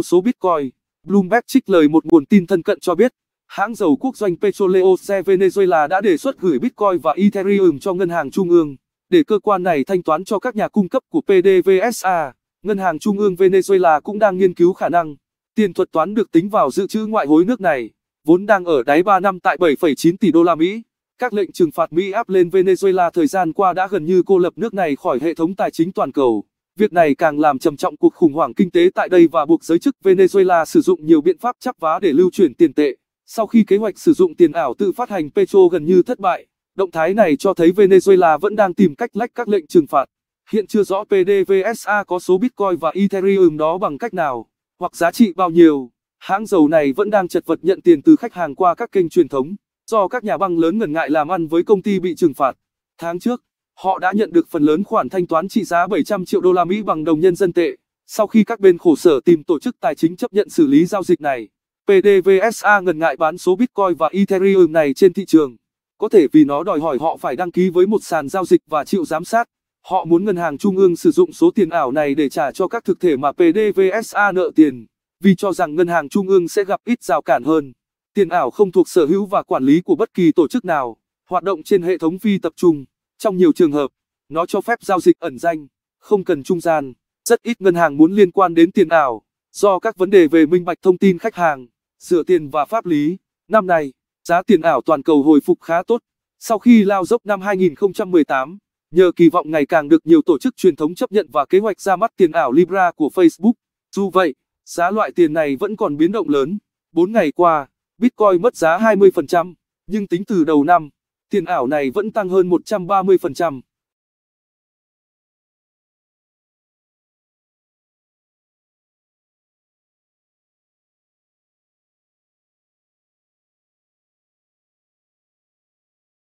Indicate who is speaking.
Speaker 1: số Bitcoin. Bloomberg trích lời một nguồn tin thân cận cho biết, hãng dầu quốc doanh Petroleos Venezuela đã đề xuất gửi Bitcoin và Ethereum cho ngân hàng trung ương, để cơ quan này thanh toán cho các nhà cung cấp của PDVSA. Ngân hàng trung ương Venezuela cũng đang nghiên cứu khả năng tiền thuật toán được tính vào dự trữ ngoại hối nước này, vốn đang ở đáy 3 năm tại 7,9 tỷ đô la Mỹ. Các lệnh trừng phạt Mỹ áp lên Venezuela thời gian qua đã gần như cô lập nước này khỏi hệ thống tài chính toàn cầu. Việc này càng làm trầm trọng cuộc khủng hoảng kinh tế tại đây và buộc giới chức Venezuela sử dụng nhiều biện pháp chắp vá để lưu chuyển tiền tệ. Sau khi kế hoạch sử dụng tiền ảo tự phát hành Petro gần như thất bại, động thái này cho thấy Venezuela vẫn đang tìm cách lách các lệnh trừng phạt. Hiện chưa rõ PDVSA có số Bitcoin và Ethereum đó bằng cách nào, hoặc giá trị bao nhiêu. Hãng dầu này vẫn đang chật vật nhận tiền từ khách hàng qua các kênh truyền thống, do các nhà băng lớn ngần ngại làm ăn với công ty bị trừng phạt. Tháng trước, Họ đã nhận được phần lớn khoản thanh toán trị giá 700 triệu đô la Mỹ bằng đồng nhân dân tệ. Sau khi các bên khổ sở tìm tổ chức tài chính chấp nhận xử lý giao dịch này, PDVSA ngần ngại bán số Bitcoin và Ethereum này trên thị trường. Có thể vì nó đòi hỏi họ phải đăng ký với một sàn giao dịch và chịu giám sát. Họ muốn ngân hàng trung ương sử dụng số tiền ảo này để trả cho các thực thể mà PDVSA nợ tiền, vì cho rằng ngân hàng trung ương sẽ gặp ít rào cản hơn. Tiền ảo không thuộc sở hữu và quản lý của bất kỳ tổ chức nào, hoạt động trên hệ thống phi tập trung. Trong nhiều trường hợp, nó cho phép giao dịch ẩn danh, không cần trung gian. Rất ít ngân hàng muốn liên quan đến tiền ảo, do các vấn đề về minh bạch thông tin khách hàng, dựa tiền và pháp lý. Năm nay, giá tiền ảo toàn cầu hồi phục khá tốt. Sau khi lao dốc năm 2018, nhờ kỳ vọng ngày càng được nhiều tổ chức truyền thống chấp nhận và kế hoạch ra mắt tiền ảo Libra của Facebook. Dù vậy, giá loại tiền này vẫn còn biến động lớn. 4 ngày qua, Bitcoin mất giá 20%, nhưng tính từ đầu năm, tiền ảo này vẫn tăng hơn 130%.